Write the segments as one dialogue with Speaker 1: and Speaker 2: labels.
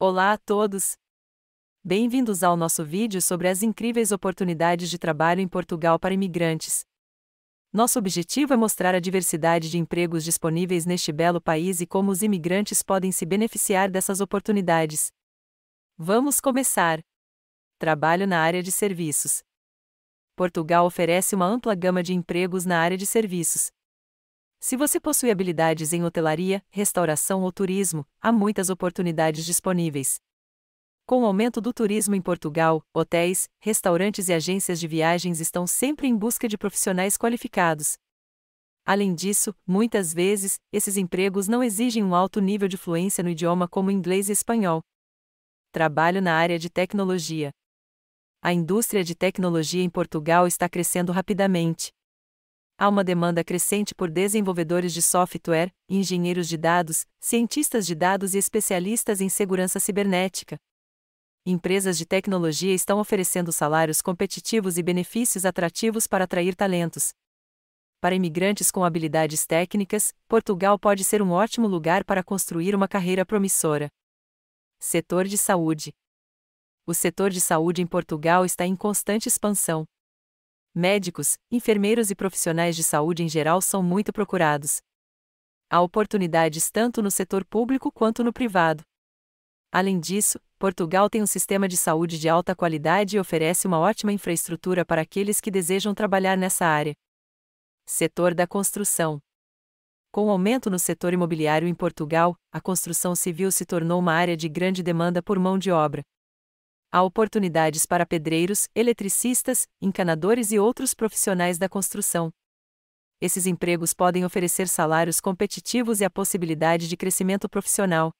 Speaker 1: Olá a todos! Bem-vindos ao nosso vídeo sobre as incríveis oportunidades de trabalho em Portugal para imigrantes. Nosso objetivo é mostrar a diversidade de empregos disponíveis neste belo país e como os imigrantes podem se beneficiar dessas oportunidades. Vamos começar! Trabalho na área de serviços. Portugal oferece uma ampla gama de empregos na área de serviços, se você possui habilidades em hotelaria, restauração ou turismo, há muitas oportunidades disponíveis. Com o aumento do turismo em Portugal, hotéis, restaurantes e agências de viagens estão sempre em busca de profissionais qualificados. Além disso, muitas vezes, esses empregos não exigem um alto nível de fluência no idioma como inglês e espanhol. Trabalho na área de tecnologia. A indústria de tecnologia em Portugal está crescendo rapidamente há uma demanda crescente por desenvolvedores de software, engenheiros de dados, cientistas de dados e especialistas em segurança cibernética. Empresas de tecnologia estão oferecendo salários competitivos e benefícios atrativos para atrair talentos. Para imigrantes com habilidades técnicas, Portugal pode ser um ótimo lugar para construir uma carreira promissora. Setor de saúde: O setor de saúde em Portugal está em constante expansão médicos, enfermeiros e profissionais de saúde em geral são muito procurados. Há oportunidades tanto no setor público quanto no privado. Além disso, Portugal tem um sistema de saúde de alta qualidade e oferece uma ótima infraestrutura para aqueles que desejam trabalhar nessa área. Setor da construção. Com o aumento no setor imobiliário em Portugal, a construção civil se tornou uma área de grande demanda por mão de obra. Há oportunidades para pedreiros, eletricistas, encanadores e outros profissionais da construção. Esses empregos podem oferecer salários competitivos e a possibilidade de crescimento profissional.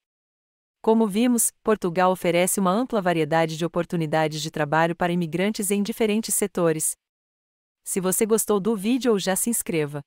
Speaker 1: Como vimos, Portugal oferece uma ampla variedade de oportunidades de trabalho para imigrantes em diferentes setores. Se você gostou do vídeo, já se inscreva.